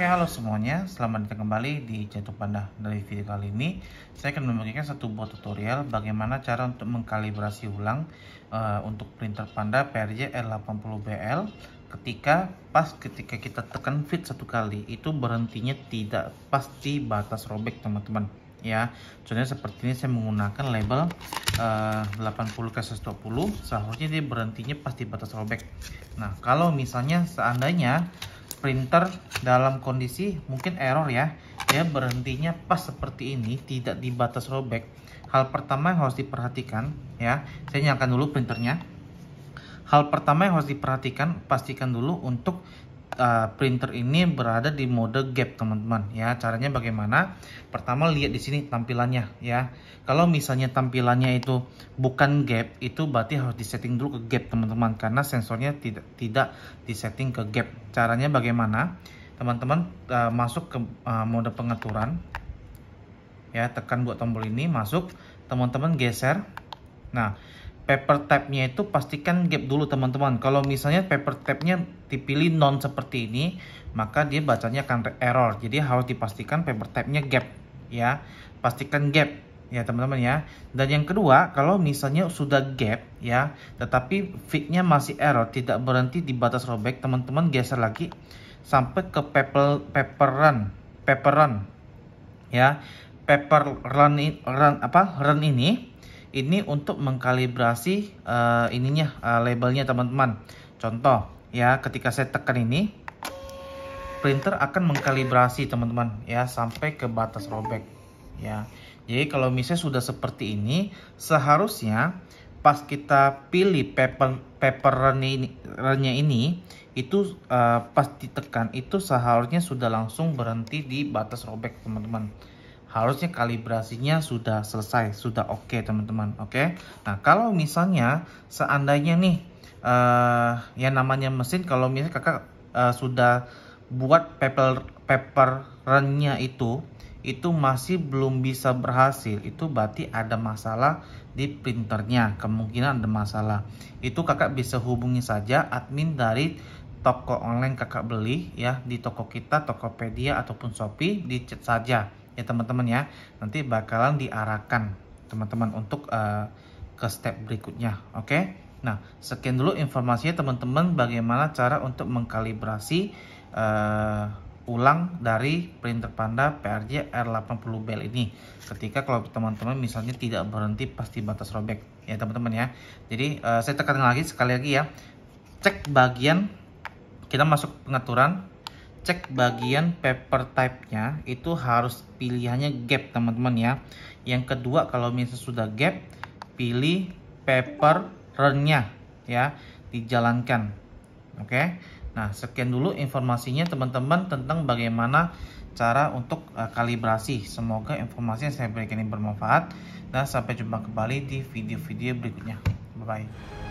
Oke, halo semuanya. Selamat datang kembali di Jatuh Pandah. Dari video kali ini, saya akan memberikan satu buah tutorial bagaimana cara untuk mengkalibrasi ulang uh, untuk printer Panda PRJ R80BL ketika pas ketika kita tekan fit satu kali itu berhentinya tidak pasti batas robek teman-teman ya contohnya seperti ini saya menggunakan label eh, uh, 80 ke 120 seharusnya dia berhentinya pasti batas robek nah kalau misalnya seandainya printer dalam kondisi mungkin error ya ya berhentinya pas seperti ini tidak di batas robek hal pertama yang harus diperhatikan ya saya nyalakan dulu printernya hal pertama yang harus diperhatikan pastikan dulu untuk uh, printer ini berada di mode gap teman-teman ya caranya bagaimana pertama lihat di sini tampilannya ya kalau misalnya tampilannya itu bukan gap itu berarti harus disetting dulu ke gap teman-teman karena sensornya tidak tidak disetting ke gap caranya bagaimana teman-teman uh, masuk ke uh, mode pengaturan ya tekan buat tombol ini masuk teman-teman geser nah paper tabnya itu pastikan gap dulu teman-teman kalau misalnya paper tabnya dipilih non seperti ini maka dia bacanya akan error jadi harus dipastikan paper tabnya gap ya pastikan gap ya teman-teman ya dan yang kedua kalau misalnya sudah gap ya tetapi fitnya masih error tidak berhenti di batas robek teman-teman geser lagi sampai ke paper paper run paper run ya paper run, run apa run ini ini untuk mengkalibrasi uh, ininya uh, labelnya teman-teman contoh ya ketika saya tekan ini printer akan mengkalibrasi teman-teman ya sampai ke batas robek ya jadi kalau misalnya sudah seperti ini seharusnya pas kita pilih paper papernya ini itu uh, pas ditekan itu seharusnya sudah langsung berhenti di batas robek teman-teman harusnya kalibrasinya sudah selesai, sudah oke okay, teman-teman, oke. Okay? Nah kalau misalnya seandainya nih, uh, ya namanya mesin kalau misalnya kakak uh, sudah buat paper paper runnya itu, itu masih belum bisa berhasil, itu berarti ada masalah di printernya, kemungkinan ada masalah. Itu kakak bisa hubungi saja admin dari toko online kakak beli ya di toko kita, Tokopedia ataupun Shopee, di chat saja ya teman-teman ya nanti bakalan diarahkan teman-teman untuk uh, ke step berikutnya oke okay? nah sekian dulu informasinya teman-teman bagaimana cara untuk mengkalibrasi uh, ulang dari printer Panda PRJ R80 Bell ini ketika kalau teman-teman misalnya tidak berhenti pasti batas robek ya teman-teman ya jadi uh, saya tekan lagi sekali lagi ya cek bagian kita masuk pengaturan cek bagian paper type-nya itu harus pilihannya gap teman-teman ya. Yang kedua kalau misalnya sudah gap, pilih paper run-nya ya, dijalankan. Oke. Nah, sekian dulu informasinya teman-teman tentang bagaimana cara untuk eh, kalibrasi. Semoga informasi yang saya berikan ini bermanfaat dan sampai jumpa kembali di video-video berikutnya. Bye bye.